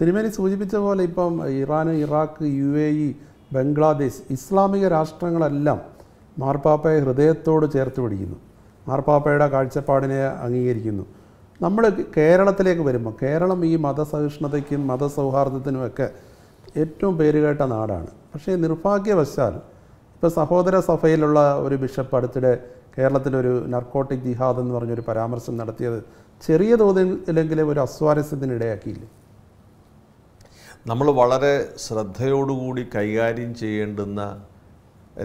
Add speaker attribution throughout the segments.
Speaker 1: തിരുമേനി സൂചിപ്പിച്ച പോലെ ഇപ്പം Iran Iraq U A E Bangladesh ഇസ്ലാമിക രാഷ്ട്രങ്ങളെല്ലാം മാർപ്പാപ്പയെ ഹൃദയത്തോട് ചേർത്ത് പിടിക്കുന്നു മാർപ്പാപ്പയുടെ കാഴ്ചപ്പാടിനെ അംഗീകരിക്കുന്നു നമ്മൾ കേരളത്തിലേക്ക് വരുമ്പോൾ കേരളം ഈ മതസഹിഷ്ണുതയ്ക്കും മതസൗഹാർദ്ദത്തിനുമൊക്കെ ഏറ്റവും പേരുകേട്ട നാടാണ് പക്ഷേ നിർഭാഗ്യവശാൽ ഇപ്പോൾ സഹോദര സഭയിലുള്ള ഒരു ബിഷപ്പ് അടുത്തിടെ കേരളത്തിലൊരു നർക്കോട്ടിക് ജിഹാദ് എന്ന് പറഞ്ഞൊരു പരാമർശം നടത്തിയത് ചെറിയ തോതിലെങ്കിലും ഒരു ഇടയാക്കിയില്ലേ നമ്മൾ വളരെ ശ്രദ്ധയോടുകൂടി കൈകാര്യം ചെയ്യേണ്ടുന്ന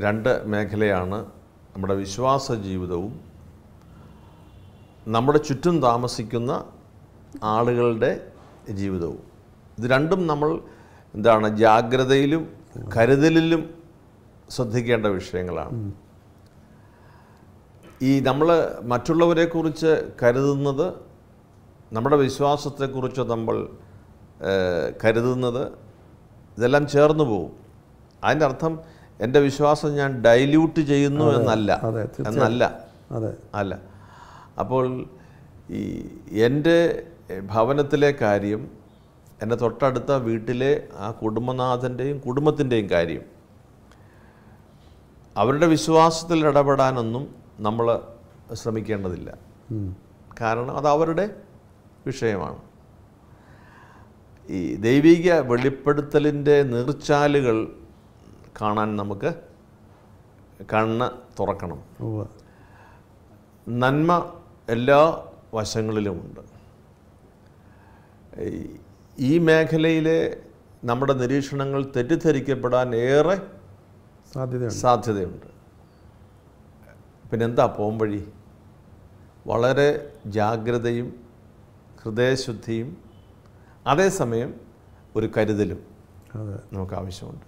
Speaker 1: രണ്ട് മേഖലയാണ് നമ്മുടെ വിശ്വാസ ജീവിതവും നമ്മുടെ ചുറ്റും താമസിക്കുന്ന ആളുകളുടെ ജീവിതവും ഇത് രണ്ടും നമ്മൾ എന്താണ് ജാഗ്രതയിലും കരുതലിലും ശ്രദ്ധിക്കേണ്ട വിഷയങ്ങളാണ് ഈ നമ്മൾ മറ്റുള്ളവരെക്കുറിച്ച് കരുതുന്നത് നമ്മുടെ വിശ്വാസത്തെക്കുറിച്ച് നമ്മൾ കരുതുന്നത് ഇതെല്ലാം ചേർന്നു പോകും അതിൻ്റെ അർത്ഥം എൻ്റെ വിശ്വാസം ഞാൻ ഡൈല്യൂട്ട് ചെയ്യുന്നു എന്നല്ല എന്നല്ല അല്ല അപ്പോൾ ഈ എൻ്റെ ഭവനത്തിലെ കാര്യം എൻ്റെ തൊട്ടടുത്ത വീട്ടിലെ ആ കുടുംബനാഥൻ്റെയും കുടുംബത്തിൻ്റെയും കാര്യം അവരുടെ വിശ്വാസത്തിൽ ഇടപെടാനൊന്നും നമ്മൾ ശ്രമിക്കേണ്ടതില്ല കാരണം അത് അവരുടെ വിഷയമാണ് ഈ ദൈവിക വെളിപ്പെടുത്തലിൻ്റെ നീർച്ചാലുകൾ കാണാൻ നമുക്ക് കണ്ണ് തുറക്കണം നന്മ എല്ലാ വശങ്ങളിലുമുണ്ട് ഈ മേഖലയിലെ നമ്മുടെ നിരീക്ഷണങ്ങൾ തെറ്റിദ്ധരിക്കപ്പെടാൻ ഏറെ സാധ്യത സാധ്യതയുണ്ട് പിന്നെന്താ പോകും വഴി വളരെ ജാഗ്രതയും ഹൃദയശുദ്ധിയും അതേസമയം ഒരു കരുതലും നമുക്ക് ആവശ്യമുണ്ട്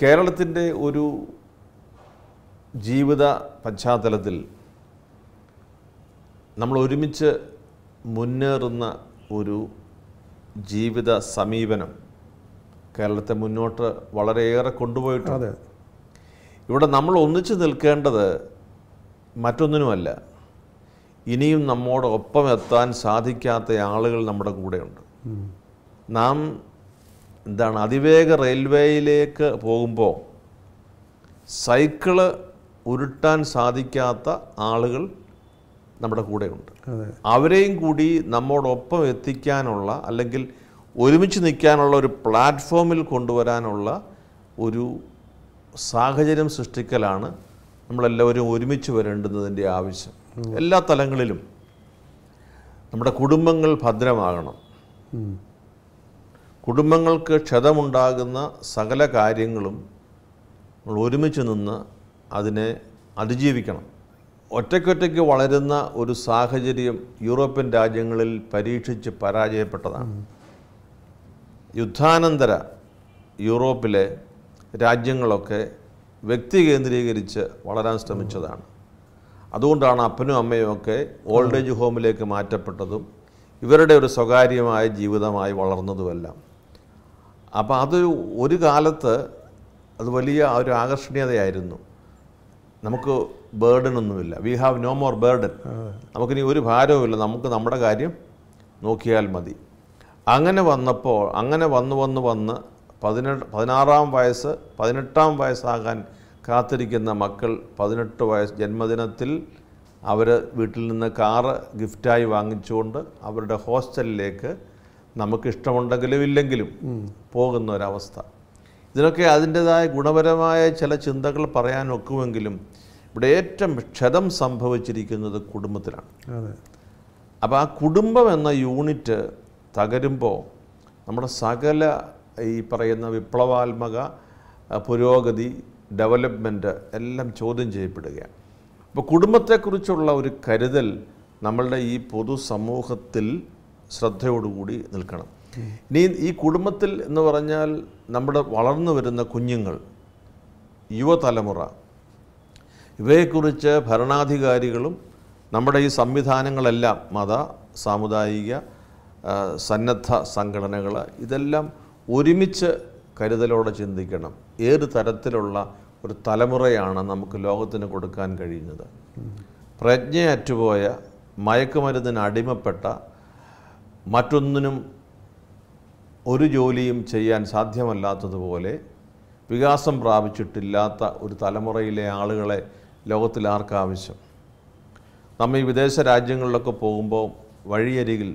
Speaker 1: കേരളത്തിൻ്റെ ഒരു ജീവിത പശ്ചാത്തലത്തിൽ നമ്മൾ ഒരുമിച്ച് മുന്നേറുന്ന ഒരു ജീവിത സമീപനം കേരളത്തെ മുന്നോട്ട് വളരെയേറെ കൊണ്ടുപോയിട്ടുണ്ട് ഇവിടെ നമ്മൾ ഒന്നിച്ചു നിൽക്കേണ്ടത് മറ്റൊന്നിനുമല്ല ഇനിയും നമ്മോട് ഒപ്പം എത്താൻ സാധിക്കാത്ത ആളുകൾ നമ്മുടെ കൂടെയുണ്ട് നാം എന്താണ് അതിവേഗ റെയിൽവേയിലേക്ക് പോകുമ്പോൾ സൈക്കിള് ഉരുട്ടാൻ സാധിക്കാത്ത ആളുകൾ നമ്മുടെ കൂടെയുണ്ട് അവരെയും കൂടി നമ്മോടൊപ്പം എത്തിക്കാനുള്ള അല്ലെങ്കിൽ ഒരുമിച്ച് നിൽക്കാനുള്ള ഒരു പ്ലാറ്റ്ഫോമിൽ കൊണ്ടുവരാനുള്ള ഒരു സാഹചര്യം സൃഷ്ടിക്കലാണ് നമ്മളെല്ലാവരും ഒരുമിച്ച് വരേണ്ടുന്നതിൻ്റെ ആവശ്യം എല്ലാ തലങ്ങളിലും നമ്മുടെ കുടുംബങ്ങൾ ഭദ്രമാകണം കുടുംബങ്ങൾക്ക് ക്ഷതമുണ്ടാകുന്ന സകല കാര്യങ്ങളും നമ്മൾ ഒരുമിച്ച് നിന്ന് അതിനെ അതിജീവിക്കണം ഒറ്റയ്ക്കൊറ്റയ്ക്ക് വളരുന്ന ഒരു സാഹചര്യം യൂറോപ്യൻ രാജ്യങ്ങളിൽ പരീക്ഷിച്ച് പരാജയപ്പെട്ടതാണ് യുദ്ധാനന്തര യൂറോപ്പിലെ രാജ്യങ്ങളൊക്കെ വ്യക്തി കേന്ദ്രീകരിച്ച് വളരാൻ ശ്രമിച്ചതാണ് അതുകൊണ്ടാണ് അപ്പനും അമ്മയും ഒക്കെ ഓൾഡ് ഏജ് ഹോമിലേക്ക് മാറ്റപ്പെട്ടതും ഇവരുടെ ഒരു സ്വകാര്യമായ ജീവിതമായി വളർന്നതുമെല്ലാം അപ്പോൾ അത് ഒരു കാലത്ത് അത് വലിയ ഒരു ആകർഷണീയതയായിരുന്നു നമുക്ക് ബേർഡൻ ഒന്നുമില്ല we have no more burden നമുക്കിനി ഒരു ഭാരവുമില്ല നമുക്ക് നമ്മുടെ കാര്യം നോക്കിയാൽ മതി അങ്ങനെ വന്നപ്പോൾ അങ്ങനെ വന്ന് വന്ന് വന്ന് പതിനെട്ട് പതിനാറാം വയസ്സ് പതിനെട്ടാം വയസ്സാകാൻ കാത്തിരിക്കുന്ന മക്കൾ പതിനെട്ട് വയസ്സ് ജന്മദിനത്തിൽ അവർ വീട്ടിൽ നിന്ന് കാറ് ഗിഫ്റ്റായി വാങ്ങിച്ചുകൊണ്ട് അവരുടെ ഹോസ്റ്റലിലേക്ക് നമുക്കിഷ്ടമുണ്ടെങ്കിലും ഇല്ലെങ്കിലും പോകുന്ന ഒരവസ്ഥ ഇതിനൊക്കെ അതിൻ്റെതായ ഗുണപരമായ ചില ചിന്തകൾ പറയാൻ ഒക്കുമെങ്കിലും ഇവിടെ ഏറ്റവും ക്ഷതം സംഭവിച്ചിരിക്കുന്നത് കുടുംബത്തിലാണ് അപ്പോൾ ആ കുടുംബം എന്ന യൂണിറ്റ് തകരുമ്പോൾ നമ്മുടെ സകല ഈ പറയുന്ന വിപ്ലവാത്മക പുരോഗതി ഡെവലപ്മെൻറ്റ് എല്ലാം ചോദ്യം ചെയ്യപ്പെടുകയാണ് അപ്പോൾ കുടുംബത്തെക്കുറിച്ചുള്ള ഒരു കരുതൽ നമ്മളുടെ ഈ പൊതുസമൂഹത്തിൽ ശ്രദ്ധയോടുകൂടി നിൽക്കണം ഇനി ഈ കുടുംബത്തിൽ എന്ന് പറഞ്ഞാൽ നമ്മുടെ വളർന്നു വരുന്ന കുഞ്ഞുങ്ങൾ യുവതലമുറ ഇവയെക്കുറിച്ച് ഭരണാധികാരികളും നമ്മുടെ ഈ സംവിധാനങ്ങളെല്ലാം മത സാമുദായിക സന്നദ്ധ സംഘടനകൾ ഇതെല്ലാം ഒരുമിച്ച് കരുതലോടെ ചിന്തിക്കണം ഏത് തരത്തിലുള്ള ഒരു തലമുറയാണ് നമുക്ക് ലോകത്തിന് കൊടുക്കാൻ കഴിയുന്നത് പ്രജ്ഞയറ്റുപോയ മയക്കുമരുന്നിന് അടിമപ്പെട്ട മറ്റൊന്നിനും ഒരു ജോലിയും ചെയ്യാൻ സാധ്യമല്ലാത്തതുപോലെ വികാസം പ്രാപിച്ചിട്ടില്ലാത്ത ഒരു തലമുറയിലെ ആളുകളെ ലോകത്തിൽ ആർക്കാവശ്യം നമ്മൾ ഈ വിദേശ രാജ്യങ്ങളിലൊക്കെ പോകുമ്പോൾ വഴിയരികിൽ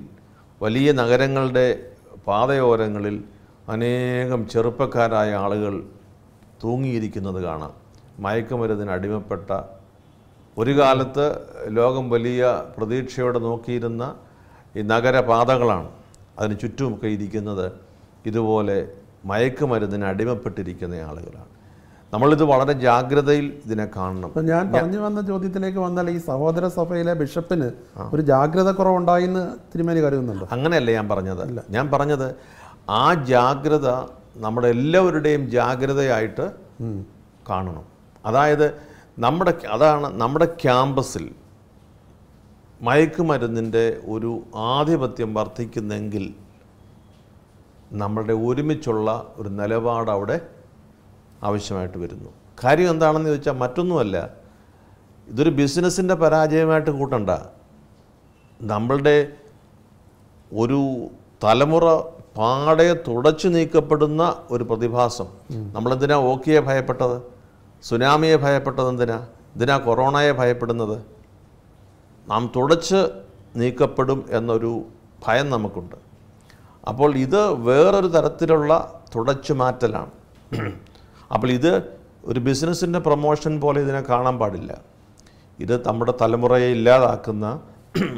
Speaker 1: വലിയ നഗരങ്ങളുടെ പാതയോരങ്ങളിൽ അനേകം ചെറുപ്പക്കാരായ ആളുകൾ തൂങ്ങിയിരിക്കുന്നത് കാണാം മയക്കുമരുന്നിന് അടിമപ്പെട്ട ഒരു കാലത്ത് ലോകം വലിയ പ്രതീക്ഷയോടെ നോക്കിയിരുന്ന ഈ നഗരപാതകളാണ് അതിന് ചുറ്റുമൊക്കെ ഇരിക്കുന്നത് ഇതുപോലെ മയക്കുമരുന്നിന് അടിമപ്പെട്ടിരിക്കുന്ന ആളുകളാണ് നമ്മളിത് വളരെ ജാഗ്രതയിൽ ഇതിനെ കാണണം ഞാൻ പറഞ്ഞു വന്ന ചോദ്യത്തിലേക്ക് വന്നാൽ ഈ സഹോദര സഭയിലെ ബിഷപ്പിന് ഒരു ജാഗ്രത കുറവുണ്ടായി എന്ന് തിരുമേനി കരുതുന്നുണ്ട് അങ്ങനെയല്ല ഞാൻ പറഞ്ഞത് ഞാൻ പറഞ്ഞത് ആ ജാഗ്രത നമ്മുടെ എല്ലാവരുടെയും ജാഗ്രതയായിട്ട് കാണണം അതായത് നമ്മുടെ അതാണ് നമ്മുടെ ക്യാമ്പസിൽ മയക്കുമരുന്നിൻ്റെ ഒരു ആധിപത്യം വർദ്ധിക്കുന്നെങ്കിൽ നമ്മളുടെ ഒരുമിച്ചുള്ള ഒരു നിലപാട് അവിടെ ആവശ്യമായിട്ട് വരുന്നു കാര്യം എന്താണെന്ന് ചോദിച്ചാൽ മറ്റൊന്നുമല്ല ഇതൊരു ബിസിനസ്സിൻ്റെ പരാജയമായിട്ട് കൂട്ടണ്ട നമ്മളുടെ ഒരു തലമുറ പാടെ തുടച്ചു നീക്കപ്പെടുന്ന ഒരു പ്രതിഭാസം നമ്മളെന്തിനാ ഓക്കിയെ ഭയപ്പെട്ടത് സുനാമിയെ ഭയപ്പെട്ടത് എന്തിനാ എന്തിനാ കൊറോണയെ ഭയപ്പെടുന്നത് നാം തുടച്ച് നീക്കപ്പെടും എന്നൊരു ഭയം നമുക്കുണ്ട് അപ്പോൾ ഇത് വേറൊരു തരത്തിലുള്ള തുടച്ചു മാറ്റലാണ് അപ്പോൾ ഇത് ഒരു ബിസിനസ്സിൻ്റെ പ്രൊമോഷൻ പോലെ ഇതിനെ കാണാൻ പാടില്ല ഇത് നമ്മുടെ തലമുറയെ ഇല്ലാതാക്കുന്ന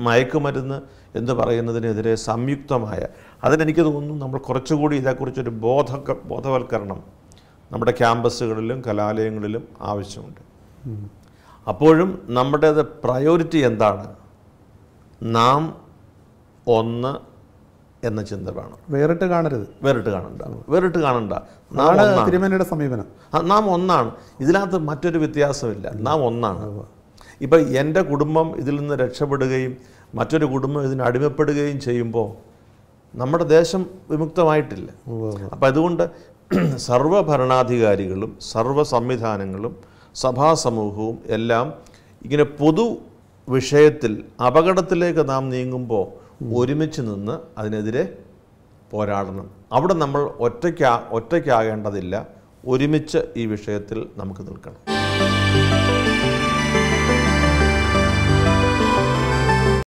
Speaker 1: മയക്കുമരുന്ന് എന്ന് പറയുന്നതിനെതിരെ സംയുക്തമായ അതിനെനിക്ക് തോന്നുന്നു നമ്മൾ കുറച്ചുകൂടി ഇതേക്കുറിച്ചൊരു ബോധ ബോധവൽക്കരണം നമ്മുടെ ക്യാമ്പസുകളിലും കലാലയങ്ങളിലും ആവശ്യമുണ്ട് അപ്പോഴും നമ്മുടേത് പ്രയോറിറ്റി എന്താണ് നാം ഒന്ന് എന്ന ചിന്ത വേണം വേറിട്ട് കാണരുത് വേറിട്ട് കാണണ്ട വേറിട്ട് കാണണ്ട തിരുമേനയുടെ സമീപനം നാം ഒന്നാണ് ഇതിനകത്ത് മറ്റൊരു വ്യത്യാസമില്ല നാം ഒന്നാണ് ഇപ്പോൾ എൻ്റെ കുടുംബം ഇതിൽ നിന്ന് രക്ഷപ്പെടുകയും മറ്റൊരു കുടുംബം ഇതിന് അടിമപ്പെടുകയും ചെയ്യുമ്പോൾ നമ്മുടെ ദേശം വിമുക്തമായിട്ടില്ല അപ്പം അതുകൊണ്ട് സർവ്വ ഭരണാധികാരികളും സർവ്വ സംവിധാനങ്ങളും സഭാസമൂഹവും എല്ലാം ഇങ്ങനെ പൊതു വിഷയത്തിൽ അപകടത്തിലേക്ക് നാം നീങ്ങുമ്പോൾ ഒരുമിച്ച് നിന്ന് അതിനെതിരെ പോരാടണം അവിടെ നമ്മൾ ഒറ്റയ്ക്കാ ഒറ്റയ്ക്കാകേണ്ടതില്ല ഒരുമിച്ച് ഈ വിഷയത്തിൽ നമുക്ക് നിൽക്കണം